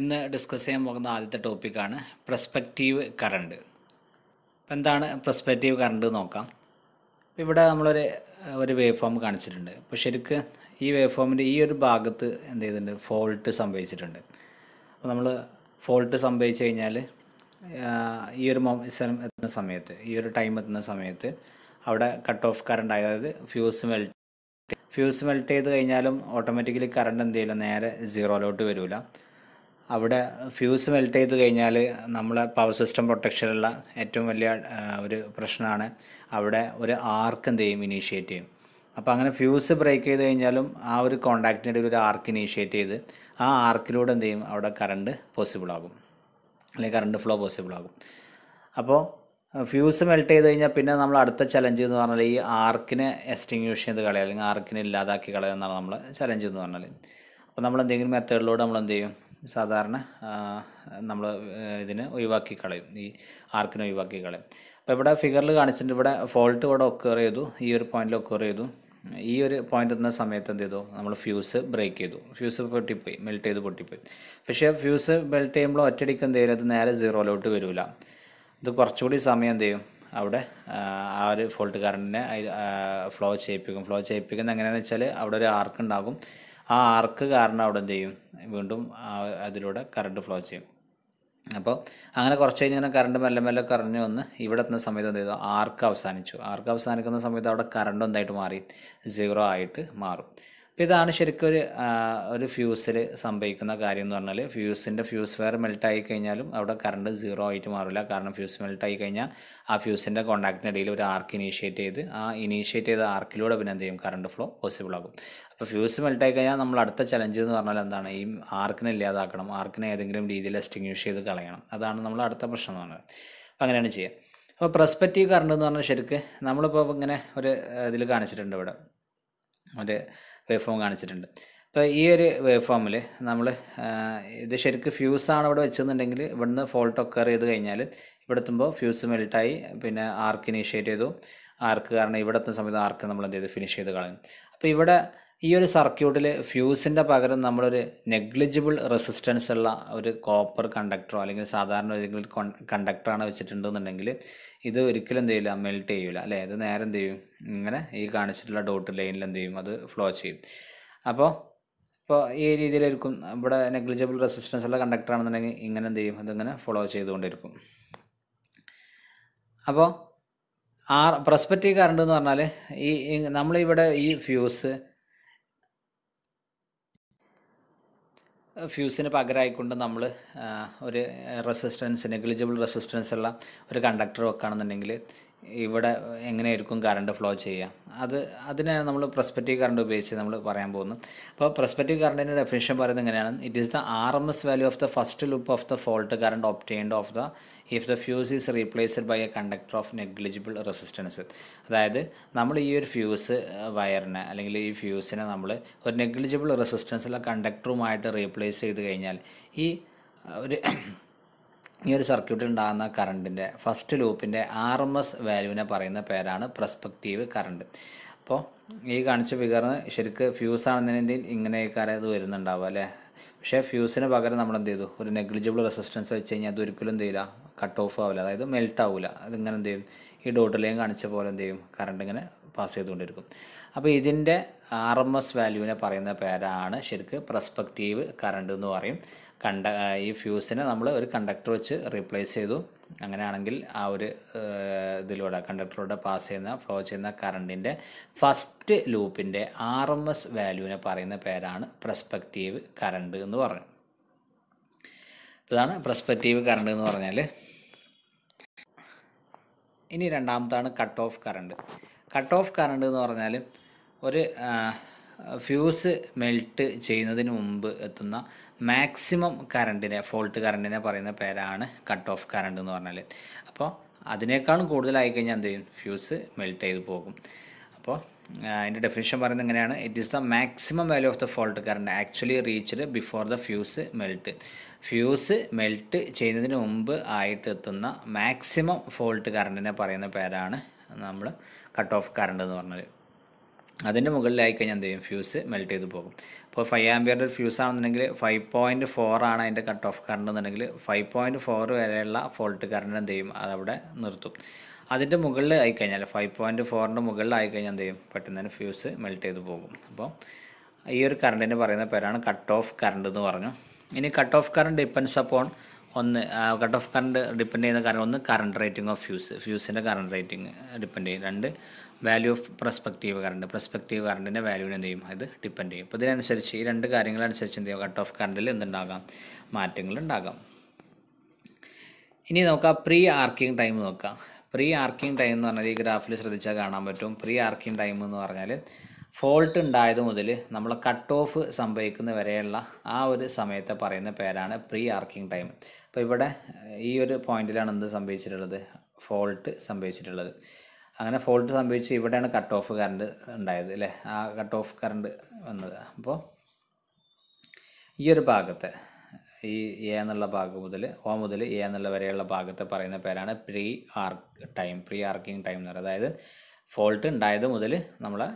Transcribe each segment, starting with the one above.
ഇന്ന് ഡിസ്കസ് ചെയ്യാൻ പോകുന്ന ആദ്യത്തെ ടോപ്പിക്കാണ് പ്രസ്പെക്റ്റീവ് കറണ്ട് അപ്പം എന്താണ് പ്രസ്പെക്റ്റീവ് കറണ്ട് നോക്കാം ഇവിടെ നമ്മളൊരു ഒരു വേവ് ഫോം കാണിച്ചിട്ടുണ്ട് അപ്പോൾ ശരിക്ക് ഈ വേവ് ഫോമിൻ്റെ ഈ ഒരു ഭാഗത്ത് എന്ത് ചെയ്തിട്ടുണ്ട് ഫോൾട്ട് സംഭവിച്ചിട്ടുണ്ട് അപ്പോൾ നമ്മൾ ഫോൾട്ട് സംഭവിച്ചു കഴിഞ്ഞാൽ ഈ ഒരു എത്തുന്ന സമയത്ത് ഈ ഒരു ടൈം എത്തുന്ന സമയത്ത് അവിടെ കട്ട് ഓഫ് കറണ്ട് അതായത് ഫ്യൂസ് മെൽറ്റ് ഫ്യൂസ് മെൽറ്റ് ചെയ്ത് കഴിഞ്ഞാലും ഓട്ടോമാറ്റിക്കലി കറണ്ട് എന്ത് ചെയ്യില്ല നേരെ സീറോയിലോട്ട് വരില്ല അവിടെ ഫ്യൂസ് മെൽറ്റ് ചെയ്ത് കഴിഞ്ഞാൽ നമ്മളെ പവർ സിസ്റ്റം പ്രൊട്ടക്ഷനുള്ള ഏറ്റവും വലിയ ഒരു പ്രശ്നമാണ് അവിടെ ഒരു ആർക്ക് എന്ത് ചെയ്യും ഇനീഷ്യേറ്റ് ചെയ്യും അപ്പോൾ അങ്ങനെ ഫ്യൂസ് ബ്രേക്ക് ചെയ്ത് കഴിഞ്ഞാലും ആ ഒരു കോണ്ടാക്റ്റിൻ്റെ ഒരു ആർക്ക് ഇനീഷ്യേറ്റ് ചെയ്ത് ആ ആർക്കിലൂടെ എന്ത് ചെയ്യും അവിടെ കറണ്ട് പോസിബിൾ ആകും അല്ലെങ്കിൽ കറണ്ട് ഫ്ലോ പോസിബിൾ ആകും അപ്പോൾ ഫ്യൂസ് മെൽറ്റ് ചെയ്ത് കഴിഞ്ഞാൽ പിന്നെ നമ്മൾ അടുത്ത ചലഞ്ച് എന്ന് പറഞ്ഞാൽ ഈ ആർക്കിനെ എക്സ്റ്റിങ്യൂഷ് ചെയ്ത് കളയുക അല്ലെങ്കിൽ ആർക്കിനെ ഇല്ലാതാക്കി കളയുക എന്നാണ് നമ്മൾ ചലഞ്ച് എന്ന് പറഞ്ഞാൽ അപ്പോൾ നമ്മൾ എന്തെങ്കിലും മെത്തേഡിലൂടെ നമ്മൾ എന്ത് ചെയ്യും സാധാരണ നമ്മൾ ഇതിന് ഒഴിവാക്കി കളയും ഈ ആർക്കിനെ ഒഴിവാക്കി കളയും അപ്പോൾ ഇവിടെ ഫിഗറിൽ കാണിച്ചിട്ടുണ്ട് ഇവിടെ ഫോൾട്ട് ഇവിടെ ഒക്കർ ചെയ്തു ഈ ഒരു പോയിന്റിൽ ഒക്കർ ചെയ്തു ഈ ഒരു പോയിന്റ് എന്ന സമയത്ത് എന്ത് ചെയ്തു നമ്മൾ ഫ്യൂസ് ബ്രേക്ക് ചെയ്തു ഫ്യൂസ് പൊട്ടിപ്പോയി മെൽറ്റ് ചെയ്ത് പൊട്ടിപ്പോയി പക്ഷേ ഫ്യൂസ് മെൽറ്റ് ചെയ്യുമ്പോൾ ഒറ്റയടിക്ക് എന്ത് ചെയ്യുന്നത് നേരെ സീറോയിലോട്ട് വരില്ല ഇത് കുറച്ചുകൂടി സമയം എന്ത് ചെയ്യും അവിടെ ആ ഒരു ഫോൾട്ട് കറണ്ടിനെ ഫ്ലോ ചെയ്യിപ്പിക്കും ഫ്ലോ ചെയ്യിപ്പിക്കുന്നത് എങ്ങനെയാണെന്ന് വെച്ചാൽ അവിടെ ഒരു ആർക്ക് ഉണ്ടാകും ആ ആർക്ക് കാരണം അവിടെ എന്ത് ചെയ്യും വീണ്ടും അതിലൂടെ കറണ്ട് ഫ്ലോ ചെയ്യും അപ്പോൾ അങ്ങനെ കുറച്ച് കഴിഞ്ഞാൽ കറണ്ട് മെല്ലെ മെല്ലെ കറഞ്ഞ് വന്ന് ഇവിടെ എത്തുന്ന സമയത്ത് എന്ത് ചെയ്തു ആർക്ക് അവസാനിച്ചു ആർക്ക് അവസാനിക്കുന്ന സമയത്ത് അവിടെ കറണ്ട് എന്തായിട്ട് മാറി സീറോ ആയിട്ട് മാറും ഇതാണ് ശരിക്കും ഒരു ഒരു ഫ്യൂസിൽ സംഭവിക്കുന്ന കാര്യം എന്ന് പറഞ്ഞാൽ ഫ്യൂസിൻ്റെ ഫ്യൂസ് വയർ മെൽറ്റ് ആയി കഴിഞ്ഞാലും അവിടെ കറണ്ട് സീറോ ആയിട്ട് മാറില്ല കാരണം ഫ്യൂസ് മെൽറ്റ് ആയി കഴിഞ്ഞാൽ ആ ഫ്യൂസിൻ്റെ കോണ്ടാക്റ്റിനിടയിൽ ഒരു ആർക്ക് ഇനീഷ്യേറ്റ് ചെയ്ത് ആ ഇനീഷ്യേറ്റ് ചെയ്ത ആർക്കിലൂടെ പിന്നെ എന്ത് ചെയ്യും കറണ്ട് ഫ്ലോ പോസിബിൾ ആകും അപ്പോൾ ഫ്യൂസ് മെൽറ്റ് ആയി കഴിഞ്ഞാൽ നമ്മൾ അടുത്ത ചലഞ്ച് എന്ന് പറഞ്ഞാൽ എന്താണ് ഈ ആർക്കിനെ ഇല്ലാതാക്കണം ആർക്കിനെ ഏതെങ്കിലും രീതിയിൽ എക്സ്റ്റിങ്യൂഷ് ചെയ്ത് കളയണം അതാണ് നമ്മൾ അടുത്ത പ്രശ്നം എന്ന് പറഞ്ഞത് അപ്പോൾ അങ്ങനെയാണ് ചെയ്യുക അപ്പോൾ പ്രസ്പെക്റ്റീവ് കറണ്ട് എന്ന് പറഞ്ഞാൽ ശരിക്ക് നമ്മളിപ്പോൾ ഇങ്ങനെ ഒരു ഇതിൽ കാണിച്ചിട്ടുണ്ട് ഇവിടെ മറ്റേ വേവ് ഫോം കാണിച്ചിട്ടുണ്ട് അപ്പോൾ ഈ ഒരു വേവ് ഫോമിൽ നമ്മൾ ഇത് ശരിക്കും ഫ്യൂസാണ് ഇവിടെ വെച്ചെന്നുണ്ടെങ്കിൽ ഇവിടുന്ന് ഫോൾട്ട് ഒക്കർ ചെയ്ത് കഴിഞ്ഞാൽ ഇവിടെ എത്തുമ്പോൾ ഫ്യൂസ് മെൽട്ടായി പിന്നെ ആർക്ക് ഇനീഷ്യേറ്റ് ചെയ്തു ആർക്ക് കാരണം ഇവിടെ എത്തുന്ന സമയത്ത് ആർക്ക് നമ്മൾ എന്ത് ചെയ്തു ഫിനിഷ് ചെയ്ത് കളയും അപ്പോൾ ഇവിടെ ഈ ഒരു സർക്യൂട്ടിൽ ഫ്യൂസിൻ്റെ പകരം നമ്മളൊരു നെഗ്ലിജിബിൾ റെസിസ്റ്റൻസ് ഉള്ള ഒരു കോപ്പർ കണ്ടക്ടറോ അല്ലെങ്കിൽ സാധാരണ ഏതെങ്കിലും കണ്ടക്ടറാണ് വെച്ചിട്ടുണ്ടെന്നുണ്ടെങ്കിൽ ഇത് ഒരിക്കലും എന്ത് ചെയ്യില്ല മെൽറ്റ് ചെയ്യില്ല അല്ലേ ഇത് നേരെ എന്ത് ചെയ്യും ഇങ്ങനെ ഈ കാണിച്ചിട്ടുള്ള ഡോട്ട് ലൈനിൽ എന്ത് ചെയ്യും അത് ഫ്ലോ ചെയ്യും അപ്പോൾ ഇപ്പോൾ ഈ രീതിയിലായിരിക്കും ഇവിടെ നെഗ്ലിജിബിൾ റെസിസ്റ്റൻസ് ഉള്ള കണ്ടക്ടറാണെന്നുണ്ടെങ്കിൽ ഇങ്ങനെ എന്ത് ചെയ്യും അതിങ്ങനെ ഫോളോ ചെയ്തുകൊണ്ടിരിക്കും അപ്പോൾ ആർ പ്രസ്പെക്റ്റീവ് കറണ്ട് എന്ന് പറഞ്ഞാൽ ഈ നമ്മളിവിടെ ഈ ഫ്യൂസ് ഫ്യൂസിന് പകരമായിക്കൊണ്ട് നമ്മൾ ഒരു റെസിസ്റ്റൻസ് നെഗ്ലിജിബിൾ റെസിസ്റ്റൻസ് ഉള്ള ഒരു കണ്ടക്ടർ വെക്കുകയാണെന്നുണ്ടെങ്കിൽ ഇവിടെ എങ്ങനെയായിരിക്കും കറണ്ട് ഫ്ലോ ചെയ്യുക അത് അതിനാണ് നമ്മൾ പ്രസ്പെക്റ്റീവ് കറണ്ട് ഉപയോഗിച്ച് നമ്മൾ പറയാൻ പോകുന്നത് അപ്പോൾ പ്രസ്പെക്റ്റീവ് കറണ്ടിൻ്റെ ഡെഫിനേഷൻ പറയുന്നത് എങ്ങനെയാണ് it is the R M S value of the first loop of the fault current obtained of the if the fuse is replaced by a conductor of negligible resistance അതായത് നമ്മൾ ഈ ഒരു fuse വയറിനെ അല്ലെങ്കിൽ ഈ ഫ്യൂസിനെ നമ്മൾ ഒരു നെഗ്ലിജിബിൾ റെസിസ്റ്റൻസുള്ള കണ്ടക്ടറുമായിട്ട് റീപ്ലേസ് ചെയ്ത് കഴിഞ്ഞാൽ ഈ ഒരു ഈ ഒരു സർക്യൂട്ടിൽ ഉണ്ടാകുന്ന കറണ്ടിൻ്റെ ഫസ്റ്റ് ലൂപ്പിൻ്റെ ആർ എം എസ് വാല്യൂവിനെ പറയുന്ന പേരാണ് പ്രസ്പെക്റ്റീവ് കറണ്ട് അപ്പോൾ ഈ കാണിച്ച ഫിഗറിന് ശരിക്ക് ഫ്യൂസ് ആണെന്നുണ്ടെങ്കിൽ ഇങ്ങനെയൊക്കെ അത് വരുന്നുണ്ടാവുക അല്ലേ പക്ഷേ ഫ്യൂസിന് പകരം നമ്മൾ എന്ത് ചെയ്തു ഒരു നെഗ്ലിജിബിൾ റെസിസ്റ്റൻസ് വെച്ച് കഴിഞ്ഞാൽ അത് ഒരിക്കലും എന്ത് ചെയ്യില്ല കട്ട് ഓഫ് ആവില്ല അതായത് മെൽട്ട് ആവില്ല അതിങ്ങനെ എന്ത് ചെയ്യും ഈ ഡോട്ടിലേയും കാണിച്ച പോലെ എന്ത് ചെയ്യും കറണ്ട് ഇങ്ങനെ പാസ് ചെയ്തുകൊണ്ടിരിക്കും അപ്പോൾ ഇതിൻ്റെ ആർ എം എസ് വാല്യൂവിനെ പറയുന്ന പേരാണ് ശരിക്ക് പ്രസ്പെക്റ്റീവ് കറണ്ട് എന്ന് പറയും കണ്ട ഈ ഫ്യൂസിനെ നമ്മൾ ഒരു കണ്ടക്ടർ വെച്ച് റീപ്ലേസ് ചെയ്തു അങ്ങനെയാണെങ്കിൽ ആ ഒരു ഇതിലൂടെ കണ്ടക്ടറിലൂടെ പാസ് ചെയ്യുന്ന ഫ്ലോ ചെയ്യുന്ന കറണ്ടിൻ്റെ ഫസ്റ്റ് ലൂപ്പിൻ്റെ ആർ എം എസ് വാല്യൂവിനെ പറയുന്ന പേരാണ് പ്രസ്പെക്റ്റീവ് കറണ്ട് എന്ന് പറഞ്ഞു ഇതാണ് പ്രസ്പെക്റ്റീവ് കറണ്ട് എന്ന് പറഞ്ഞാൽ ഇനി രണ്ടാമത്താണ് cut off current cut off current എന്ന് പറഞ്ഞാൽ ഒരു ഫ്യൂസ് മെൽറ്റ് ചെയ്യുന്നതിന് മുമ്പ് എത്തുന്ന മാക്സിമം കറണ്ടിനെ ഫോൾട്ട് കറണ്ടിനെ പറയുന്ന പേരാണ് കട്ട് ഓഫ് കറണ്ട് എന്ന് പറഞ്ഞാൽ അപ്പോൾ അതിനേക്കാളും കൂടുതലായി കഴിഞ്ഞാൽ എന്ത് ചെയ്യും ഫ്യൂസ് മെൽറ്റ് ചെയ്ത് പോകും അപ്പോൾ അതിൻ്റെ ഡെഫിനേഷൻ പറയുന്നത് എങ്ങനെയാണ് it is the maximum value of the fault current actually reached before the fuse melt fuse melt ചെയ്യുന്നതിന് മുമ്പ് ആയിട്ട് എത്തുന്ന മാക്സിമം ഫോൾട്ട് കറണ്ടിനെ പറയുന്ന പേരാണ് നമ്മൾ കട്ട് ഓഫ് കറണ്ട് എന്ന് പറഞ്ഞത് അതിൻ്റെ മുകളിലായി കഴിഞ്ഞാൽ എന്ത് ചെയ്യും ഫ്യൂസ് മെൽറ്റ് ചെയ്ത് പോകും അപ്പോൾ ഫൈവ് ആംബിയറിൻ്റെ ഒരു ഫ്യൂസ് ആണെന്നുണ്ടെങ്കിൽ ഫൈവ് പോയിൻറ്റ് ഫോർ ആണ് അതിൻ്റെ കട്ട് ഓഫ് കറണ്ട് എന്നുണ്ടെങ്കിൽ ഫൈവ് പോയിൻറ്റ് ഫോർ വരെയുള്ള ഫോൾട്ട് കറണ്ട് എന്ത് ചെയ്യും അതവിടെ നിർത്തും അതിൻ്റെ മുകളിൽ ആയിക്കഴിഞ്ഞാൽ ഫൈവ് പോയിൻറ്റ് ഫോറിൻ്റെ മുകളിൽ ആയിക്കഴിഞ്ഞാൽ എന്ത് ചെയ്യും പെട്ടെന്ന് തന്നെ ഫ്യൂസ് മെൽറ്റ് ചെയ്ത് പോകും അപ്പോൾ ഈ ഒരു കറണ്ടിന് പറയുന്ന പേരാണ് കട്ട് ഓഫ് കറണ്ട് എന്ന് പറഞ്ഞു ഇനി cut off current depends upon ഒന്ന് കട്ട് ഓഫ് കറണ്ട് ഡിപ്പെൻഡ് ചെയ്യുന്ന കാരണം ഒന്ന് കറണ്ട് റേറ്റിംഗ് ഓഫ് ഫ്യൂസ് ഫ്യൂസിൻ്റെ കറണ്ട് റേറ്റിംഗ് ഡിപ്പെൻഡ് ചെയ്യും രണ്ട് value of prospective current prospective കറണ്ടിൻ്റെ വാല്യൂവിനെ എന്ത് ചെയ്യും അത് ഡിപ്പെൻഡ് ചെയ്യും അപ്പോൾ ഇതിനനുസരിച്ച് ഈ രണ്ട് കാര്യങ്ങളനുസരിച്ച് എന്ത് ചെയ്യും കട്ട് ഓഫ് കറണ്ടിൽ എന്തുണ്ടാകാം മാറ്റങ്ങൾ ഇനി നോക്കാം പ്രീ ആർക്കിംഗ് ടൈം നോക്കാം പ്രീ ആർക്കിംഗ് ടൈം എന്ന് പറഞ്ഞാൽ ഈ ഗ്രാഫിൽ ശ്രദ്ധിച്ചാൽ കാണാൻ പറ്റും പ്രീ ആർക്കിംഗ് ടൈം എന്ന് പറഞ്ഞാൽ ഫോൾട്ട് ഉണ്ടായത് മുതൽ നമ്മൾ കട്ട് ഓഫ് സംഭവിക്കുന്ന വരെയുള്ള ആ ഒരു സമയത്തെ പറയുന്ന പേരാണ് പ്രീ ആർക്കിംഗ് ടൈം അപ്പോൾ ഇവിടെ ഈ ഒരു പോയിന്റിലാണ് എന്ത് സംഭവിച്ചിട്ടുള്ളത് ഫോൾട്ട് സംഭവിച്ചിട്ടുള്ളത് അങ്ങനെ ഫോൾട്ട് സംഭവിച്ച് ഇവിടെയാണ് കട്ട് ഓഫ് കറണ്ട് ഉണ്ടായത് അല്ലേ ആ കട്ട് ഓഫ് കറണ്ട് വന്നത് അപ്പോൾ ഈ ഒരു ഭാഗത്തെ ഈ എ എന്നുള്ള ഭാഗം മുതൽ ഓ മുതൽ എ എന്നുള്ള വരെയുള്ള ഭാഗത്തെ പറയുന്ന പേരാണ് pre arc time pre arcing time എന്ന് പറയുന്നത് അതായത് ഫോൾട്ട് ഉണ്ടായത് മുതൽ നമ്മളെ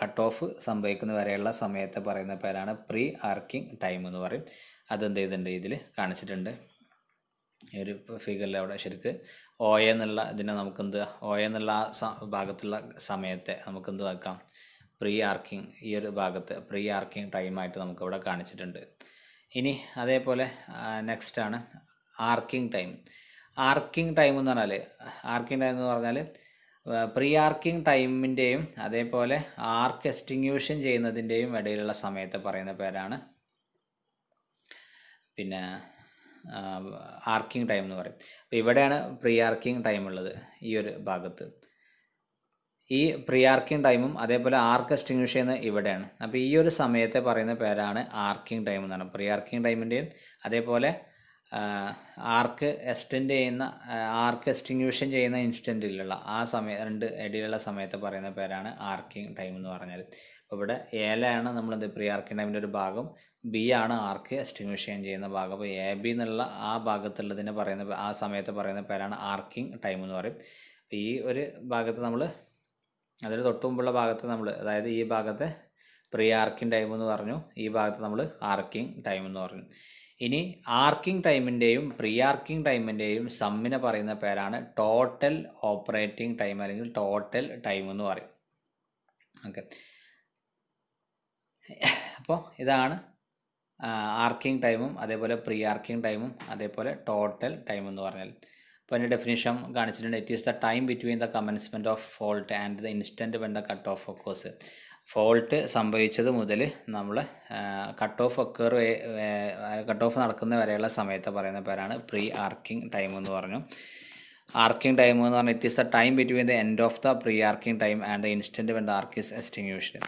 കട്ട് ഓഫ് സംഭവിക്കുന്ന വരെയുള്ള സമയത്തെ പറയുന്ന പേരാണ് പ്രീ ആർക്കിംഗ് ടൈം എന്ന് പറയും അതെന്ത് ചെയ്തിട്ടുണ്ട് ഇതിൽ കാണിച്ചിട്ടുണ്ട് ഒരു ഫിഗറിൽ അവിടെ ശരിക്ക് ഒ എന്നുള്ള ഇതിനെ നമുക്കെന്ത് ഒ എന്നുള്ള ആ ഭാഗത്തുള്ള സമയത്തെ നമുക്കെന്ത് ആക്കാം പ്രീ ആർക്കിംഗ് ഈ ഒരു ഭാഗത്ത് പ്രീ ആർക്കിംഗ് ടൈമായിട്ട് നമുക്കിവിടെ കാണിച്ചിട്ടുണ്ട് ഇനി അതേപോലെ നെക്സ്റ്റ് ആണ് ആർക്കിംഗ് ടൈം ആർക്കിംഗ് ടൈം എന്ന് പറഞ്ഞാൽ ആർക്കിംഗ് ടൈം എന്ന് പറഞ്ഞാൽ പ്രീ ആർക്കിംഗ് ടൈമിൻ്റെയും അതേപോലെ ആർക്ക് എക്സ്റ്റിങ്യൂഷൻ ചെയ്യുന്നതിൻ്റെയും ഇടയിലുള്ള സമയത്തെ പറയുന്ന പേരാണ് പിന്നെ ആർക്കിംഗ് ടൈം എന്ന് പറയും അപ്പോൾ ഇവിടെയാണ് പ്രീ ആർക്കിംഗ് ടൈം ഉള്ളത് ഈ ഒരു ഭാഗത്ത് ഈ പ്രീ ആർക്കിംഗ് ടൈമും അതേപോലെ ആർക്ക് എക്സ്റ്റിങ്വിഷ് ചെയ്യുന്നത് ഇവിടെയാണ് അപ്പോൾ ഈ ഒരു സമയത്തെ പറയുന്ന പേരാണ് ആർക്കിംഗ് ടൈം എന്നാണ് പ്രീ ആർക്കിംഗ് ടൈമിൻ്റെയും അതേപോലെ ആർക്ക് എക്സ്റ്റെൻഡ് ചെയ്യുന്ന ആർക്ക് എക്സ്റ്റിങ്വിഷൻ ചെയ്യുന്ന ഇൻസ്റ്റൻറ്റിലുള്ള ആ സമയ രണ്ട് ഇടയിലുള്ള സമയത്തെ പറയുന്ന പേരാണ് ആർക്കിംഗ് ടൈം എന്ന് പറഞ്ഞാൽ അപ്പോൾ ഇവിടെ ഏലയാണ് നമ്മളത് പ്രീ ആർക്കിംഗ് ടൈമിൻ്റെ ഒരു ഭാഗം ബി ആണ് ആർക്ക് എസ്റ്റിമേഷൻ ചെയ്യാൻ ചെയ്യുന്ന ഭാഗം അപ്പോൾ എ ബി എന്നുള്ള ആ ഭാഗത്തുള്ളതിനെ പറയുന്ന ആ സമയത്ത് പറയുന്ന പേരാണ് ആർക്കിംഗ് ടൈം എന്ന് പറയും ഈ ഒരു ഭാഗത്ത് നമ്മൾ അതിൽ തൊട്ട് മുമ്പുള്ള ഭാഗത്ത് നമ്മൾ അതായത് ഈ ഭാഗത്തെ പ്രീ ആർക്കിംഗ് ടൈം എന്ന് പറഞ്ഞു ഈ ഭാഗത്ത് നമ്മൾ ആർക്കിംഗ് ടൈം എന്ന് പറഞ്ഞു ഇനി ആർക്കിംഗ് ടൈമിൻ്റെയും പ്രീ ആർക്കിംഗ് ടൈമിൻ്റെയും സമ്മിനെ പറയുന്ന പേരാണ് ടോട്ടൽ ഓപ്പറേറ്റിംഗ് ടൈം അല്ലെങ്കിൽ ടോട്ടൽ ടൈം എന്ന് പറയും ഓക്കെ അപ്പോൾ ഇതാണ് ആർക്കിംഗ് ടൈമും അതേപോലെ പ്രീ ആർക്കിംഗ് ടൈമും അതേപോലെ ടോട്ടൽ ടൈം എന്ന് പറഞ്ഞാൽ അപ്പോൾ അതിൻ്റെ ഡെഫിനേഷൻ കാണിച്ചിട്ടുണ്ട് it is the time between the commencement of fault and the instant when the cut off occurs fault സംഭവിച്ചത് മുതൽ നമ്മൾ cut off occur cut off നടക്കുന്ന വരെയുള്ള സമയത്ത് പറയുന്ന പേരാണ് പ്രീ ആർക്കിംഗ് ടൈം എന്ന് പറഞ്ഞു ആർക്കിംഗ് ടൈം എന്ന് പറഞ്ഞാൽ it is the time between the end of the pre arcing time and the instant when the arcs is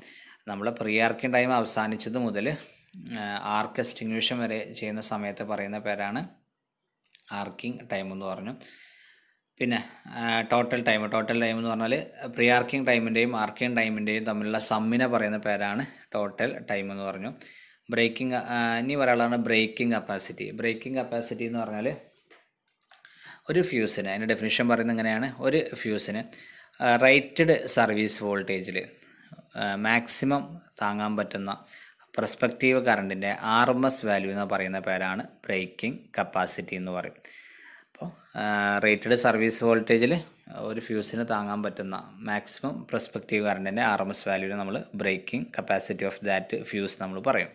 നമ്മൾ പ്രീ ആർക്കിംഗ് ടൈം അവസാനിച്ചത് മുതൽ ആർക്ക് എക്സ്റ്റിങ്ഷൻ വരെ ചെയ്യുന്ന സമയത്ത് പറയുന്ന പേരാണ് ആർക്കിംഗ് ടൈം എന്ന് പറഞ്ഞു പിന്നെ ടോട്ടൽ ടൈം ടോട്ടൽ ടൈം എന്ന് പറഞ്ഞാൽ പ്രീ ആർക്കിംഗ് ടൈമിൻ്റെയും ആർക്കിംഗ് ടൈമിൻ്റെയും തമ്മിലുള്ള സമ്മിനെ പറയുന്ന പേരാണ് ടോട്ടൽ ടൈം എന്ന് പറഞ്ഞു ബ്രേക്കിംഗ് ഇനി പറയാനുള്ളതാണ് ബ്രേക്കിംഗ് കപ്പാസിറ്റി ബ്രേക്കിംഗ് കപ്പാസിറ്റി എന്ന് പറഞ്ഞാൽ ഒരു ഫ്യൂസിന് അതിൻ്റെ ഡെഫിനിഷൻ പറയുന്നത് എങ്ങനെയാണ് ഒരു ഫ്യൂസിന് റൈറ്റഡ് സർവീസ് വോൾട്ടേജിൽ മാക്സിമം താങ്ങാൻ പറ്റുന്ന പ്രസ്പെക്റ്റീവ് കറണ്ടിൻ്റെ ആർ എം എസ് വാല്യൂ എന്ന് പറയുന്ന പേരാണ് ബ്രേക്കിംഗ് കപ്പാസിറ്റി എന്ന് പറയും അപ്പോൾ റേറ്റഡ് സർവീസ് വോൾട്ടേജിൽ ഒരു ഫ്യൂസിന് താങ്ങാൻ പറ്റുന്ന മാക്സിമം പ്രസ്പെക്റ്റീവ് കറണ്ടിൻ്റെ ആർ എം എസ് വാല്യൂവിന് നമ്മൾ breaking capacity of that fuse നമ്മൾ പറയും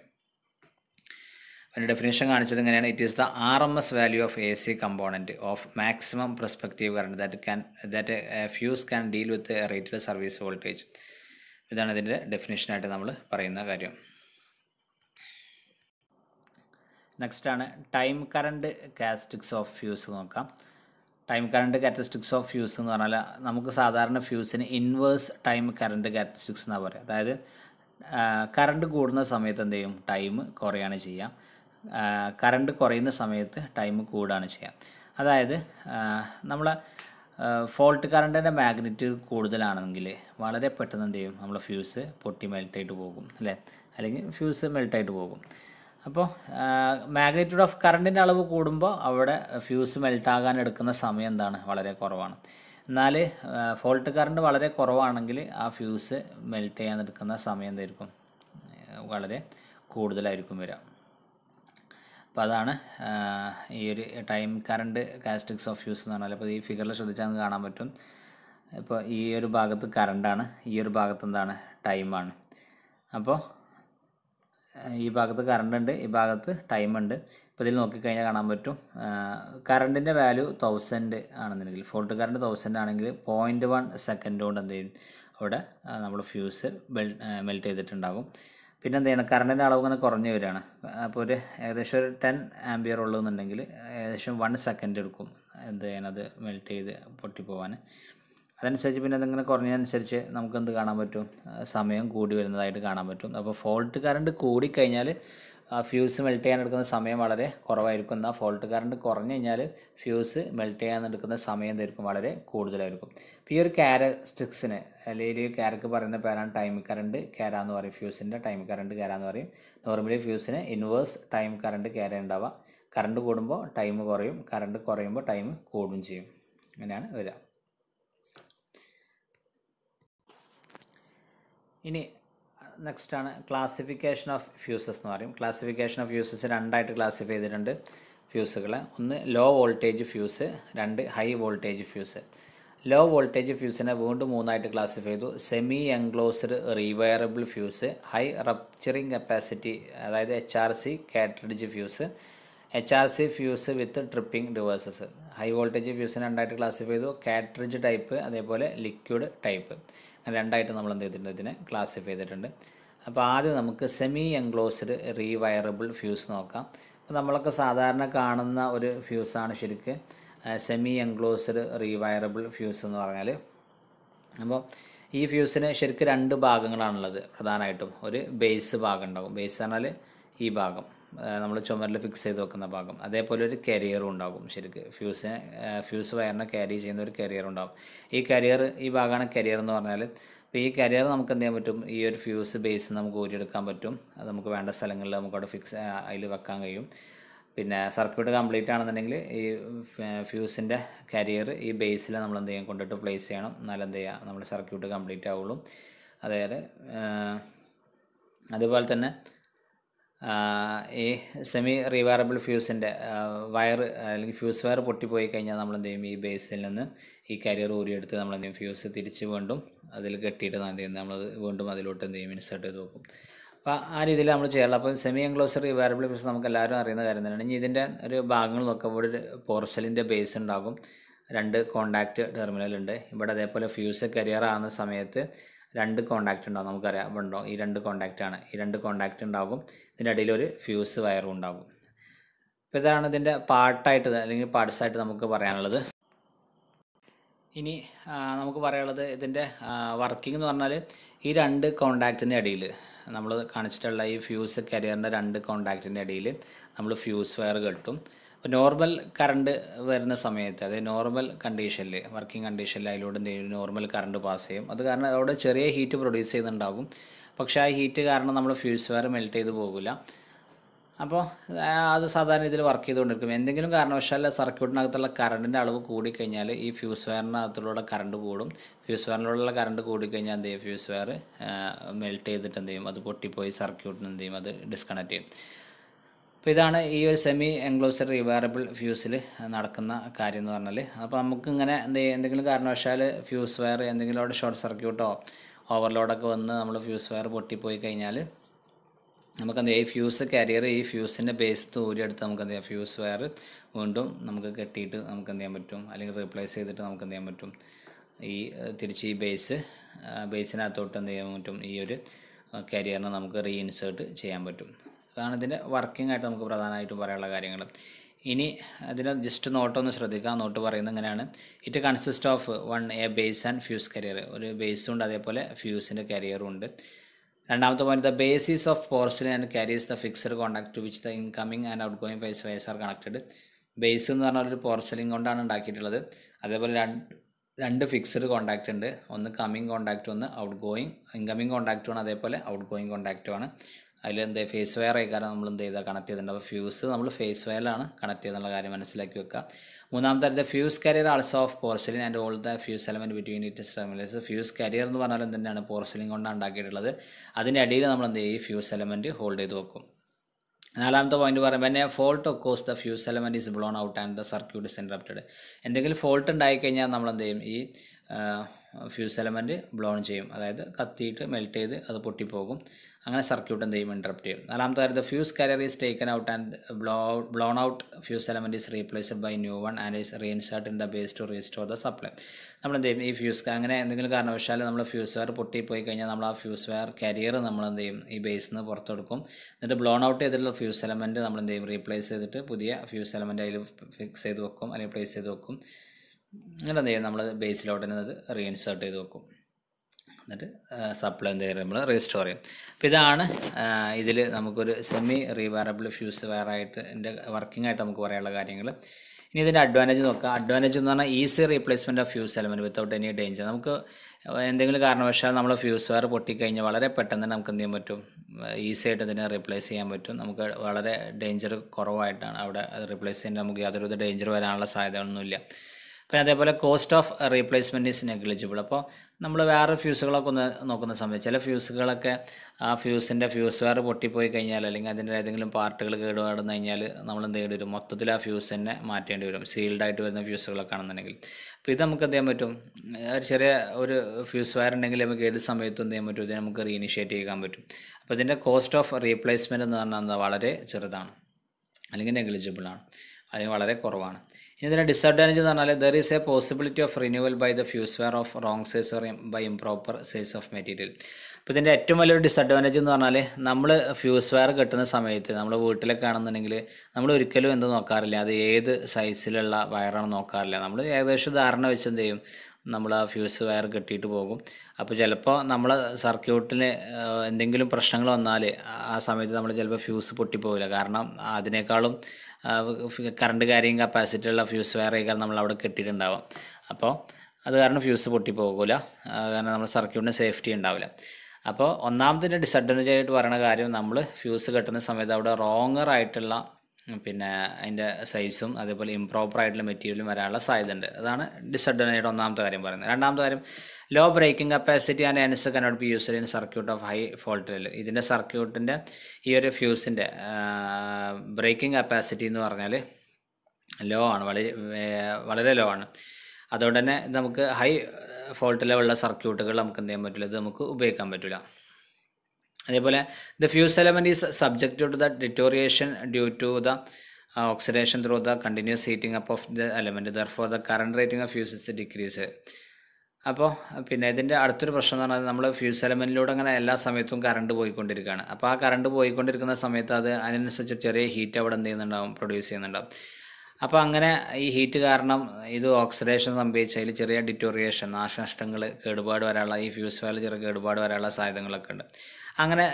അതിൻ്റെ ഡെഫിനേഷൻ കാണിച്ചത് എങ്ങനെയാണ് it is the R M S value of A C component of maximum prospective current that can that fuse can deal with rated service voltage ഇതാണ് ഇതിൻ്റെ ഡെഫിനേഷനായിട്ട് നമ്മൾ പറയുന്ന കാര്യം നെക്സ്റ്റ് ആണ് time current characteristics of fuse നോക്കാം time current characteristics of fuse എന്ന് പറഞ്ഞാൽ നമുക്ക് സാധാരണ ഫ്യൂസിന് ഇൻവേഴ്സ് ടൈം കറണ്ട് കാരറ്റിസ്റ്റിക്സ് എന്നാണ് പറയുക അതായത് കറണ്ട് കൂടുന്ന സമയത്ത് എന്ത് ചെയ്യും ടൈം കുറയാണ് ചെയ്യുക കറണ്ട് കുറയുന്ന സമയത്ത് ടൈം കൂടാണ് ചെയ്യുക അതായത് നമ്മൾ ഫോൾട്ട് കറണ്ടിൻ്റെ മാഗ്നിറ്റ്യൂഡ് കൂടുതലാണെങ്കിൽ വളരെ പെട്ടെന്ന് എന്ത് ചെയ്യും നമ്മളെ ഫ്യൂസ് പൊട്ടി മെൽട്ടായിട്ട് പോകും അല്ലേ അല്ലെങ്കിൽ ഫ്യൂസ് മെൽട്ടായിട്ട് പോകും അപ്പോൾ മാഗ്നിറ്റ്യൂഡ് ഓഫ് കറണ്ടിൻ്റെ അളവ് കൂടുമ്പോൾ അവിടെ ഫ്യൂസ് മെൽട്ടാകാൻ എടുക്കുന്ന സമയം എന്താണ് വളരെ കുറവാണ് എന്നാൽ ഫോൾട്ട് കറണ്ട് വളരെ കുറവാണെങ്കിൽ ആ ഫ്യൂസ് മെൽറ്റ് ചെയ്യാൻ എടുക്കുന്ന സമയം എന്തായിരിക്കും വളരെ കൂടുതലായിരിക്കും വരിക അപ്പോൾ അതാണ് ഈ ഒരു time current characteristics of fuse എന്ന് പറഞ്ഞാൽ അപ്പോൾ ഈ ഫിഗറിൽ ശ്രദ്ധിച്ചാൽ കാണാൻ പറ്റും ഇപ്പോൾ ഈ ഒരു ഭാഗത്ത് കറണ്ടാണ് ഈ ഒരു ഭാഗത്ത് എന്താണ് ടൈമാണ് അപ്പോൾ ഈ ഭാഗത്ത് കറണ്ട് ഉണ്ട് ഈ ഭാഗത്ത് ടൈം ഉണ്ട് ഇപ്പോൾ ഇതിൽ നോക്കിക്കഴിഞ്ഞാൽ കാണാൻ പറ്റും കറണ്ടിൻ്റെ വാല്യൂ തൗസൻഡ് ആണെന്നുണ്ടെങ്കിൽ ഫോൾട്ട് കറണ്ട് തൗസൻഡ് ആണെങ്കിൽ പോയിൻറ്റ് വൺ സെക്കൻഡ് കൊണ്ട് എന്ത് ചെയ്യും അവിടെ നമ്മൾ ഫ്യൂസ് മെൽറ്റ് ചെയ്തിട്ടുണ്ടാകും പിന്നെ എന്ത് ചെയ്യണം കറണ്ടിൻ്റെ അളവ് ഇങ്ങനെ കുറഞ്ഞു വരികയാണ് അപ്പോൾ ഒരു ഏകദേശം ഒരു ടെൻ ആംബിയർ ഉള്ളതെന്നുണ്ടെങ്കിൽ ഏകദേശം വൺ സെക്കൻഡ് എടുക്കും എന്ത് അത് മെൽറ്റ് ചെയ്ത് പൊട്ടിപ്പോവാൻ അതനുസരിച്ച് പിന്നെ അതിങ്ങനെ കുറഞ്ഞതനുസരിച്ച് നമുക്ക് എന്ത് കാണാൻ പറ്റും സമയം കൂടി വരുന്നതായിട്ട് കാണാൻ പറ്റും അപ്പോൾ ഫോൾട്ട് കറണ്ട് കൂടിക്കഴിഞ്ഞാൽ ആ ഫ്യൂസ് മെൽറ്റ് ചെയ്യാൻ എടുക്കുന്ന സമയം വളരെ കുറവായിരിക്കും എന്നാൽ ഫോൾട്ട് കറണ്ട് കുറഞ്ഞു കഴിഞ്ഞാൽ ഫ്യൂസ് മെൽറ്റ് ചെയ്യാൻ എടുക്കുന്ന സമയം എന്തായിരിക്കും വളരെ കൂടുതലായിരിക്കും അപ്പോൾ ഈ ഒരു ക്യാരസ്റ്റിക്സിന് അല്ലെങ്കിൽ ഈ ക്യാരക്ക് പറയുന്ന പേരാണ് ടൈം കറണ്ട് ക്യാര എന്ന് പറയും ഫ്യൂസിൻ്റെ ടൈം കറണ്ട് ക്യാര എന്ന് പറയും നോർമലി ഫ്യൂസിന് ഇൻവേഴ്സ് ടൈം കറണ്ട് ക്യാര ഉണ്ടാവുക കറണ്ട് കൂടുമ്പോൾ ടൈം കുറയും കറണ്ട് കുറയുമ്പോൾ ടൈം കൂടും ചെയ്യും അങ്ങനെയാണ് വരിക ഇനി നെക്സ്റ്റ് ആണ് ക്ലാസിഫിക്കേഷൻ ഓഫ് ഫ്യൂസസ് എന്ന് പറയും ക്ലാസിഫിക്കേഷൻ ഓഫ് ഫ്യൂസസ് രണ്ടായിട്ട് ക്ലാസിഫൈ ചെയ്തിട്ടുണ്ട് ഫ്യൂസുകളെ ഒന്ന് ലോ വോൾട്ടേജ് ഫ്യൂസ് രണ്ട് high voltage fuse low voltage ഫ്യൂസിനെ വീണ്ടും മൂന്നായിട്ട് ക്ലാസിഫൈ ചെയ്തു semi enclosed rewirable fuse high rupturing capacity അതായത് H R C cartridge fuse H R C fuse with tripping devices high voltage ഫ്യൂസിനെ രണ്ടായിട്ട് ക്ലാസിഫൈ ചെയ്തു cartridge type അതേപോലെ ലിക്വിഡ് ടൈപ്പ് രണ്ടായിട്ട് നമ്മൾ എന്ത് ചെയ്തിട്ടുണ്ട് ഇതിനെ ക്ലാസിഫൈ ചെയ്തിട്ടുണ്ട് അപ്പോൾ ആദ്യം നമുക്ക് സെമി എൻക്ലോസ്ഡ് റീവയറബിൾ ഫ്യൂസ് നോക്കാം അപ്പോൾ നമ്മളൊക്കെ സാധാരണ കാണുന്ന ഒരു ഫ്യൂസാണ് ശരിക്ക് സെമി എൻക്ലോസ്ഡ് റീവയറബിൾ ഫ്യൂസ് എന്ന് പറഞ്ഞാൽ അപ്പോൾ ഈ ഫ്യൂസിന് ശരിക്കും രണ്ട് ഭാഗങ്ങളാണുള്ളത് പ്രധാനമായിട്ടും ഒരു ബേസ് ഭാഗം ഉണ്ടാകും ബേസ് പറഞ്ഞാൽ ഈ ഭാഗം നമ്മൾ ചുമരിൽ ഫിക്സ് ചെയ്ത് വെക്കുന്ന ഭാഗം അതേപോലെ ഒരു കരിയറും ഉണ്ടാകും ശരിക്ക് ഫ്യൂസ് ഫ്യൂസ് വയറിനെ ക്യാരി ചെയ്യുന്ന ഒരു കരിയർ ഉണ്ടാകും ഈ കരിയർ ഈ ഭാഗമാണ് കരിയർ എന്ന് പറഞ്ഞാൽ അപ്പോൾ ഈ കരിയർ നമുക്ക് എന്ത് ചെയ്യാൻ പറ്റും ഈ ഒരു ഫ്യൂസ് ബേസ് നമുക്ക് ഊരിയെടുക്കാൻ പറ്റും അത് നമുക്ക് വേണ്ട സ്ഥലങ്ങളിൽ നമുക്ക് അവിടെ ഫിക്സ് അതിൽ വെക്കാൻ കഴിയും പിന്നെ സർക്യൂട്ട് കംപ്ലീറ്റ് ആണെന്നുണ്ടെങ്കിൽ ഈ ഫ്യൂസിൻ്റെ കരിയർ ഈ ബേസിൽ നമ്മൾ എന്ത് ചെയ്യാം കൊണ്ടിട്ട് പ്ലേസ് ചെയ്യണം എന്നാലും എന്ത് ചെയ്യുക നമ്മുടെ സർക്യൂട്ട് കംപ്ലീറ്റ് ആവുള്ളൂ അതായത് അതുപോലെ തന്നെ ഈ സെമി റീവയറബിൾ ഫ്യൂസിൻ്റെ വയർ അല്ലെങ്കിൽ ഫ്യൂസ് വയർ പൊട്ടിപ്പോയി കഴിഞ്ഞാൽ നമ്മൾ എന്ത് ചെയ്യും ഈ ബേസിൽ നിന്ന് ഈ കരിയർ ഊരിയെടുത്ത് നമ്മൾ എന്ത് ഫ്യൂസ് തിരിച്ച് വീണ്ടും അതിൽ കെട്ടിയിട്ട് എന്ത് ചെയ്യും നമ്മളത് വീണ്ടും അതിലോട്ട് എന്ത് ചെയ്യും ഇൻസേർട്ട് ചെയ്ത് നോക്കും അപ്പോൾ ആ രീതിയിൽ നമ്മൾ ചെയ്യാറില്ല അപ്പോൾ സെമി എൻക്ലോസർ റീവയറബിൾ ഫ്യൂസ് നമുക്ക് എല്ലാവരും അറിയുന്ന കാര്യം തന്നെയാണ് ഇനി ഇതിൻ്റെ ഒരു ഭാഗങ്ങൾ നോക്കുമ്പോൾ ഒരു പോർസലിൻ്റെ ബേസ് ഉണ്ടാകും രണ്ട് കോണ്ടാക്റ്റ് ടെർമിനൽ ഉണ്ട് ഇവിടെ അതേപോലെ ഫ്യൂസ് കരിയർ ആകുന്ന സമയത്ത് രണ്ട് കോണ്ടാക്റ്റ് ഉണ്ടാകും നമുക്കറിയാം അവിടെ ഉണ്ടാവും ഈ രണ്ട് കോണ്ടാക്റ്റാണ് ഈ രണ്ട് കോണ്ടാക്റ്റ് ഉണ്ടാകും ഇതിൻ്റെ ഇടയിൽ ഒരു ഫ്യൂസ് വയറും ഉണ്ടാകും അപ്പോൾ ഇതാണ് ഇതിൻ്റെ പാർട്ടായിട്ട് അല്ലെങ്കിൽ പാർട്സായിട്ട് നമുക്ക് പറയാനുള്ളത് ഇനി നമുക്ക് പറയാനുള്ളത് ഇതിൻ്റെ വർക്കിംഗ് എന്ന് പറഞ്ഞാൽ ഈ രണ്ട് കോണ്ടാക്റ്റിൻ്റെ ഇടയിൽ നമ്മൾ കാണിച്ചിട്ടുള്ള ഈ ഫ്യൂസ് കരിയറിൻ്റെ രണ്ട് കോണ്ടാക്റ്റിൻ്റെ ഇടയിൽ നമ്മൾ ഫ്യൂസ് വയർ കെട്ടും നോർമൽ കറണ്ട് വരുന്ന സമയത്ത് അതായത് നോർമൽ കണ്ടീഷനിൽ വർക്കിംഗ് കണ്ടീഷനിൽ അതിലൂടെ എന്തെങ്കിലും നോർമൽ കറണ്ട് പാസ് ചെയ്യും അത് കാരണം അവിടെ ചെറിയ ഹീറ്റ് പ്രൊഡ്യൂസ് ചെയ്യുന്നുണ്ടാകും പക്ഷേ ആ ഹീറ്റ് കാരണം നമ്മുടെ ഫ്യൂസ് വയർ മെൽറ്റ് ചെയ്ത് പോകില്ല അപ്പോൾ അത് സാധാരണ ഇതിൽ വർക്ക് ചെയ്തുകൊണ്ടിരിക്കും എന്തെങ്കിലും കാരണവശാല സർക്യൂട്ടിനകത്തുള്ള കറണ്ടിൻ്റെ അളവ് കൂടിക്കഴിഞ്ഞാൽ ഈ ഫ്യൂസ് വയറിനകത്തുള്ള കറണ്ട് കൂടും ഫ്യൂസ് വയറിലുള്ള കറണ്ട് കൂടിക്കഴിഞ്ഞാൽ എന്ത് ചെയ്യും ഫ്യൂസ് വയർ മെൽറ്റ് ചെയ്തിട്ട് എന്ത് ചെയ്യും അത് പൊട്ടിപ്പോയി സർക്യൂട്ടിന് എന്ത് ചെയ്യും അത് ഡിസ്കണക്ട് ചെയ്യും അപ്പോൾ ഇതാണ് ഈ ഒരു സെമി എൻക്ലോസർ റിവേറബിൾ ഫ്യൂസിൽ നടക്കുന്ന കാര്യം എന്ന് പറഞ്ഞാൽ അപ്പോൾ നമുക്ക് ഇങ്ങനെ എന്തെങ്കിലും കാരണവശാൽ ഫ്യൂസ് വയർ എന്തെങ്കിലും അവിടെ ഷോർട്ട് സർക്യൂട്ടോ ഓവർലോഡൊക്കെ വന്ന് നമ്മൾ ഫ്യൂസ് വയർ പൊട്ടിപ്പോയി കഴിഞ്ഞാൽ നമുക്കെന്ത് ഈ ഫ്യൂസ് കരിയർ ഈ ഫ്യൂസിൻ്റെ ബേസ് ദൂരെടുത്ത് നമുക്കെന്ത് ചെയ്യാം ഫ്യൂസ് വയർ വീണ്ടും നമുക്ക് കെട്ടിയിട്ട് നമുക്ക് എന്ത് ചെയ്യാൻ പറ്റും അല്ലെങ്കിൽ റീപ്ലേസ് ചെയ്തിട്ട് നമുക്ക് എന്ത് ചെയ്യാൻ പറ്റും ഈ തിരിച്ച് ഈ ബേസ് ബേസിനകത്തോട്ട് എന്ത് ചെയ്യാൻ പറ്റും ഈ ഒരു കരിയറിനെ നമുക്ക് റീഇൻസേർട്ട് ചെയ്യാൻ പറ്റും അതാണ് ഇതിൻ്റെ വർക്കിംഗ് ആയിട്ട് നമുക്ക് പ്രധാനമായിട്ടും പറയാനുള്ള കാര്യങ്ങൾ ഇനി അതിന് ജസ്റ്റ് നോട്ടൊന്ന് ശ്രദ്ധിക്കുക നോട്ട് പറയുന്നത് ഇങ്ങനെയാണ് it consist of one a base and fuse carrier ഒരു ബേസും ഉണ്ട് അതേപോലെ ഫ്യൂസിൻ്റെ കരിയറും ഉണ്ട് രണ്ടാമത്തെ point the basis of porcelain and carries the fixed contact which the incoming and outgoing പൈസ വൈസ് ആർ കണക്റ്റഡ് ബേസ് എന്ന് പറഞ്ഞാൽ ഒരു പോർസലിംഗ് കൊണ്ടാണ് ഉണ്ടാക്കിയിട്ടുള്ളത് അതേപോലെ രണ്ട് രണ്ട് ഫിക്സഡ് കോൺടാക്റ്റ് ഉണ്ട് ഒന്ന് കമ്മിങ് കോൺടാക്റ്റ് ഒന്ന് ഔട്ട് ഗോയിങ് ഇൻകമിങ് കോൺടാക്റ്റുമാണ് അതേപോലെ ഔട്ട് ഗോയിങ് കോൺടാക്റ്റുമാണ് അതിലെന്ത് ഫേസ് വയർ കാരണം നമ്മൾ എന്ത് ചെയ്താൽ കണക്ട് ചെയ്തിട്ടുണ്ട് അപ്പോൾ ഫ്യൂസ് നമ്മൾ ഫേസ് വയറിലാണ് കണക്ട് ചെയ്തെന്നുള്ള കാര്യം മനസ്സിലാക്കി വെക്കുക മൂന്നാമത്തെ അടുത്ത fuse carrier also of porcelain and all the fuse element between it സ്ട്രമിലേഴ്സ് ഫ്യൂസ് കരിയർ എന്ന് പറഞ്ഞാലും തന്നെയാണ് പോർസലിൻ കൊണ്ടാണ് ഉണ്ടാക്കിയിട്ടുള്ളത് അതിൻ്റെ അടിയിൽ നമ്മൾ എന്ത് ചെയ്യും ഈ ഫ്യൂസ് എലമെൻറ്റ് ഹോൾഡ് ചെയ്ത് വെക്കും നാലാമത്തെ പോയിന്റ് പറയുമ്പോൾ എന്നെ fault occurs the fuse element is blown out and the circuit is interrupted എന്തെങ്കിലും ഫോൾട്ട് ഉണ്ടായിക്കഴിഞ്ഞാൽ നമ്മൾ എന്ത് ചെയ്യും ഈ ഫ്യൂസ് എലമെൻറ്റ് ബ്ലോൺ ചെയ്യും അതായത് കത്തിയിട്ട് മെൽറ്റ് ചെയ്ത് അത് പൊട്ടിപ്പോകും അങ്ങനെ സർക്യൂട്ട് എന്ത് ചെയ്യും ഇൻട്രപ്റ്റ് ചെയ്യും നാലാമത്തെ കാര്യം the fuse carrier is taken out and blow blown out fuse element is replaced by new one and is reinserted in the base to restore the supply നമ്മൾ എന്ത് ചെയ്യും ഈ ഫ്യൂസ് അങ്ങനെ എന്തെങ്കിലും കാരണവശാൽ നമ്മൾ ഫ്യൂസ് വയർ പൊട്ടിപ്പോയി കഴിഞ്ഞാൽ നമ്മൾ ആ ഫ്യൂസ് വയർ കരിയർ നമ്മൾ എന്ത് ചെയ്യും ഈ ബേസിൽ നിന്ന് പുറത്തെടുക്കും എന്നിട്ട് ബ്ലോൺ ഔട്ട് ചെയ്തിട്ടുള്ള ഫ്യൂസ് എലമെൻറ്റ് നമ്മൾ എന്ത് ചെയ്യും റീപ്ലേസ് ചെയ്തിട്ട് പുതിയ ഫ്യൂസ് എലമെൻറ്റ് അതിൽ ഫിക്സ് ചെയ്ത് വെക്കും അല്ലെങ്കിൽ പ്ലേസ് ചെയ്ത് വെക്കും അങ്ങനെ എന്ത് ചെയ്യും നമ്മൾ ബേസിലോട്ട് അത് റീഇൻസേർട്ട് ചെയ്ത് വെക്കും എന്നിട്ട് സപ്ലൈ എന്ത് ചെയ്യുക നമ്മൾ റീസ്റ്റോർ ചെയ്യും അപ്പോൾ ഇതാണ് ഇതിൽ നമുക്കൊരു സെമി റീവയറബിൾ ഫ്യൂസ് വയറായിട്ട് എൻ്റെ വർക്കിംഗ് ആയിട്ട് നമുക്ക് പറയാനുള്ള കാര്യങ്ങൾ ഇനി ഇതിൻ്റെ അഡ്വാൻറ്റേജ് നോക്കാം അഡ്വാൻറ്റേജ് എന്ന് പറഞ്ഞാൽ easy replacement of fuse element without any danger നമുക്ക് എന്തെങ്കിലും കാരണവശാൽ നമ്മൾ ഫ്യൂസ് വയർ പൊട്ടിക്കഴിഞ്ഞാൽ വളരെ പെട്ടെന്ന് തന്നെ നമുക്ക് എന്ത് ചെയ്യാൻ പറ്റും ഈസി ആയിട്ട് ഇതിനെ റീപ്ലേസ് ചെയ്യാൻ പറ്റും നമുക്ക് വളരെ ഡേഞ്ചർ കുറവായിട്ടാണ് അവിടെ റീപ്ലേസ് ചെയ്യാൻ നമുക്ക് യാതൊരുവിധ ഡേഞ്ചർ വരാനുള്ള സാധ്യതയൊന്നുമില്ല പിന്നെ അതേപോലെ cost of replacement is negligible അപ്പോൾ നമ്മൾ വേറെ ഫ്യൂസുകളൊക്കെ ഒന്ന് നോക്കുന്ന സമയത്ത് ചില ഫ്യൂസുകളൊക്കെ ആ ഫ്യൂസിൻ്റെ ഫ്യൂസ് വയർ പൊട്ടിപ്പോയി കഴിഞ്ഞാൽ അല്ലെങ്കിൽ അതിൻ്റെ ഏതെങ്കിലും പാർട്ടുകൾ കേടുപാടുന്നു കഴിഞ്ഞാൽ നമ്മൾ എന്ത് ചെയ്യേണ്ടി വരും മൊത്തത്തിൽ ആ ഫ്യൂസ് തന്നെ മാറ്റേണ്ടി വരും ആയിട്ട് വരുന്ന ഫ്യൂസുകളൊക്കെ ആണെന്നുണ്ടെങ്കിൽ അപ്പോൾ ഇത് നമുക്ക് എന്ത് ചെയ്യാൻ പറ്റും ഒരു ചെറിയ ഒരു ഫ്യൂസ് വയർ ഉണ്ടെങ്കിൽ നമുക്ക് ഏത് സമയത്തും എന്ത് ചെയ്യാൻ പറ്റും ഇത് നമുക്ക് റീഇനിഷ്യേറ്റ് ചെയ്യാൻ പറ്റും അപ്പോൾ ഇതിൻ്റെ കോസ്റ്റ് ഓഫ് റീപ്ലേസ്മെൻറ്റ് എന്ന് പറഞ്ഞാൽ വളരെ ചെറുതാണ് അല്ലെങ്കിൽ നെഗ്ലിജിബിളാണ് അല്ലെങ്കിൽ വളരെ കുറവാണ് ഇതിൻ്റെ ഡിസഡ്വാൻറ്റേജ് എന്ന് പറഞ്ഞാൽ there is a possibility of renewal by the fuse wire of wrong size or by improper size of material അപ്പോൾ ഇതിൻ്റെ ഏറ്റവും വലിയൊരു ഡിസഡ്വാൻറ്റേജ് എന്ന് പറഞ്ഞാൽ നമ്മൾ ഫ്യൂസ് വയർ കിട്ടുന്ന സമയത്ത് നമ്മൾ വീട്ടിലൊക്കെ ആണെന്നുണ്ടെങ്കിൽ നമ്മൾ ഒരിക്കലും എന്ത് നോക്കാറില്ല അത് ഏത് സൈസിലുള്ള വയറാണ് നോക്കാറില്ല നമ്മൾ ഏകദേശം ധാരണ വെച്ച് ചെയ്യും നമ്മൾ ആ ഫ്യൂസ് വയർ കെട്ടിയിട്ട് പോകും അപ്പോൾ ചിലപ്പോൾ നമ്മൾ സർക്യൂട്ടിൽ എന്തെങ്കിലും പ്രശ്നങ്ങൾ വന്നാൽ ആ സമയത്ത് നമ്മൾ ചിലപ്പോൾ ഫ്യൂസ് പൊട്ടിപ്പോവില്ല കാരണം അതിനേക്കാളും കറണ്ട് കാര്യം കപ്പാസിറ്റിയുള്ള ഫ്യൂസ് വയറേക്കാൾ നമ്മൾ അവിടെ കെട്ടിയിട്ടുണ്ടാവും അപ്പോൾ അത് കാരണം ഫ്യൂസ് പൊട്ടിപ്പോകില്ല കാരണം നമ്മുടെ സർക്യൂട്ടിന് സേഫ്റ്റി ഉണ്ടാവില്ല അപ്പോൾ ഒന്നാമത്തെ ഡിസഡ്വാൻറ്റേജ് ആയിട്ട് പറയുന്ന കാര്യം നമ്മൾ ഫ്യൂസ് കെട്ടുന്ന സമയത്ത് അവിടെ റോങ്ങർ ആയിട്ടുള്ള പിന്നെ അതിൻ്റെ സൈസും അതേപോലെ ഇംപ്രോപ്പർ ആയിട്ടുള്ള മെറ്റീരിയലും വരാനുള്ള ഉണ്ട് അതാണ് ഡിസഡ്വാൻറ്റേജ് ഒന്നാമത്തെ കാര്യം പറയുന്നത് രണ്ടാമത്തെ കാര്യം low breaking capacity and hence cannot be used in circuit of high voltage ഇതിൻ്റെ സർക്യൂട്ടിൻ്റെ ഈ ഒരു ഫ്യൂസിൻ്റെ ബ്രേക്കിംഗ് കപ്പാസിറ്റി എന്ന് പറഞ്ഞാൽ ലോ ആണ് വളരെ വളരെ ലോ ആണ് അതുകൊണ്ട് തന്നെ നമുക്ക് ഹൈ ഫോൾട്ട് ലെവലുള്ള സർക്യൂട്ടുകൾ നമുക്ക് എന്ത് ചെയ്യാൻ പറ്റില്ല ഇത് നമുക്ക് ഉപയോഗിക്കാൻ പറ്റില്ല അതേപോലെ the fuse element is subject to the deterioration due to the oxidation through the continuous heating up of the element therefore the current rating of fuse is decrease അപ്പോൾ പിന്നെ ഇതിൻ്റെ അടുത്തൊരു പ്രശ്നം എന്ന് പറഞ്ഞാൽ നമ്മൾ ഫ്യൂസ് എലമെൻറ്റിലൂടെ അങ്ങനെ എല്ലാ സമയത്തും കറണ്ട് പോയിക്കൊണ്ടിരിക്കുകയാണ് അപ്പോൾ ആ കറണ്ട് പോയിക്കൊണ്ടിരിക്കുന്ന സമയത്ത് അത് അതിനനുസരിച്ച് ചെറിയ ഹീറ്റ് അവിടെ എന്ത് ചെയ്യുന്നുണ്ടാവും പ്രൊഡ്യൂസ് ചെയ്യുന്നുണ്ടാവും അപ്പോൾ അങ്ങനെ ഈ ഹീറ്റ് കാരണം ഇത് ഓക്സിഡേഷൻ സംഭവിച്ചതിൽ ചെറിയ ഡിറ്റോറിയേഷൻ നാശനഷ്ടങ്ങൾ കേടുപാട് വരാനുള്ള ഈ ഫ്യൂസ് വാല് ചെറിയ കേടുപാട് വരാനുള്ള സാധ്യതകളൊക്കെ ഉണ്ട് അങ്ങനെ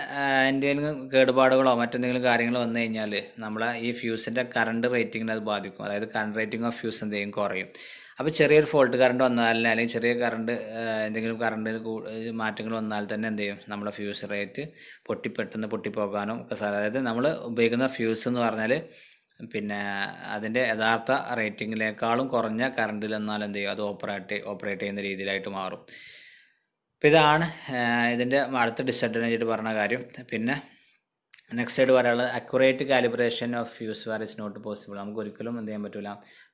എന്തെങ്കിലും കേടുപാടുകളോ മറ്റെന്തെങ്കിലും കാര്യങ്ങൾ വന്നു കഴിഞ്ഞാൽ നമ്മളെ ഈ ഫ്യൂസിൻ്റെ കറണ്ട് റേറ്റിങ്ങിനെ അത് ബാധിക്കും അതായത് കറണ്ട് റേറ്റിംഗ് ഓഫ് ഫ്യൂസ് എന്തെങ്കിലും കുറയും അപ്പോൾ ചെറിയൊരു ഫോൾട്ട് കറണ്ട് വന്നാൽ അല്ലെങ്കിൽ ചെറിയ കറണ്ട് എന്തെങ്കിലും കറണ്ടിന് മാറ്റങ്ങൾ വന്നാൽ തന്നെ എന്ത് ചെയ്യും നമ്മുടെ ഫ്യൂസ് റേറ്റ് പൊട്ടി പെട്ടെന്ന് പൊട്ടിപ്പോകാനും ഒക്കെ സാധ്യത അതായത് നമ്മൾ ഉപയോഗിക്കുന്ന ഫ്യൂസ് എന്ന് പറഞ്ഞാൽ പിന്നെ അതിൻ്റെ യഥാർത്ഥ റേറ്റിങ്ങിലേക്കാളും കുറഞ്ഞ കറണ്ടിൽ എന്നാൽ എന്ത് ചെയ്യും അത് ഓപ്പറേറ്റ് ഓപ്പറേറ്റ് ചെയ്യുന്ന രീതിയിലായിട്ട് മാറും അപ്പം ഇതാണ് ഇതിൻ്റെ അടുത്ത ഡിസഡ്വാൻറ്റേജ് ആയിട്ട് പറഞ്ഞ കാര്യം പിന്നെ നെക്സ്റ്റ് ആയിട്ട് പറയാനുള്ളത് accurate calibration of fuse wire is not possible നമുക്ക് ഒരിക്കലും എന്ത് ചെയ്യാൻ പറ്റില്ല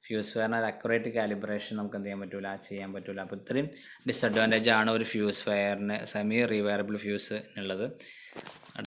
ഫ്യൂസ് വയറിന് അക്യുറേറ്റ് കാലിബ്രേഷൻ നമുക്ക് എന്ത് ചെയ്യാൻ പറ്റില്ല ചെയ്യാൻ പറ്റില്ല അപ്പോൾ ഇത്രയും ഡിസഡ്വാൻറ്റേജ് ആണ് ഒരു ഫ്യൂസ് വയറിന് സെമി റീവയറബിൾ ഫ്യൂസ് എന്നുള്ളത്